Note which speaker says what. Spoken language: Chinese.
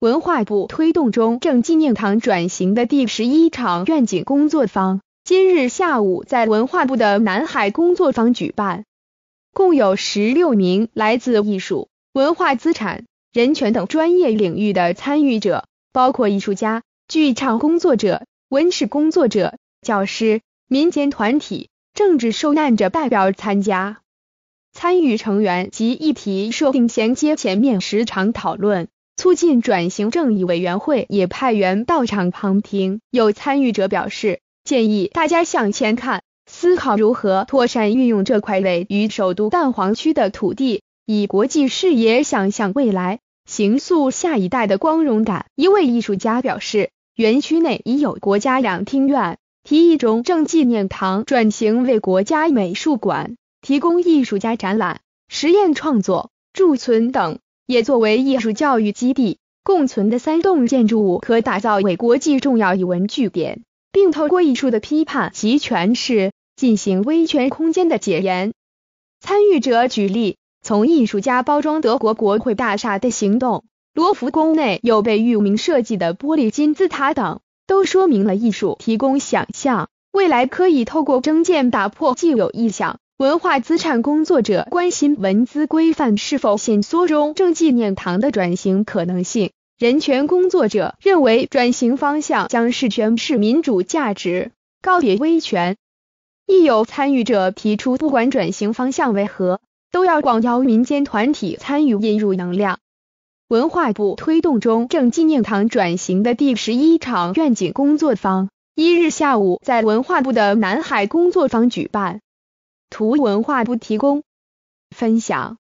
Speaker 1: 文化部推动中正纪念堂转型的第十一场愿景工作坊，今日下午在文化部的南海工作坊举办。共有十六名来自艺术、文化资产、人权等专业领域的参与者，包括艺术家、剧场工作者、文史工作者、教师、民间团体、政治受难者代表参加。参与成员及议题设定衔接前面十场讨论。促进转型正义委员会也派员到场旁听。有参与者表示，建议大家向前看，思考如何妥善运用这块位于首都蛋黄区的土地，以国际视野想象未来，形塑下一代的光荣感。一位艺术家表示，园区内已有国家两厅院，提议中正纪念堂转型为国家美术馆，提供艺术家展览、实验创作、驻村等。也作为艺术教育基地共存的三栋建筑物，可打造为国际重要文据点，并透过艺术的批判及诠释，进行微权空间的解严。参与者举例，从艺术家包装德国国会大厦的行动，罗浮宫内有被域名设计的玻璃金字塔等，都说明了艺术提供想象，未来可以透过征建打破既有意象。文化资产工作者关心文资规范是否限缩中正纪念堂的转型可能性。人权工作者认为转型方向将是全市民主价值，告别威权。亦有参与者提出，不管转型方向为何，都要广邀民间团体参与，引入能量。文化部推动中正纪念堂转型的第十一场愿景工作坊，一日下午在文化部的南海工作坊举办。图文化不提供分享。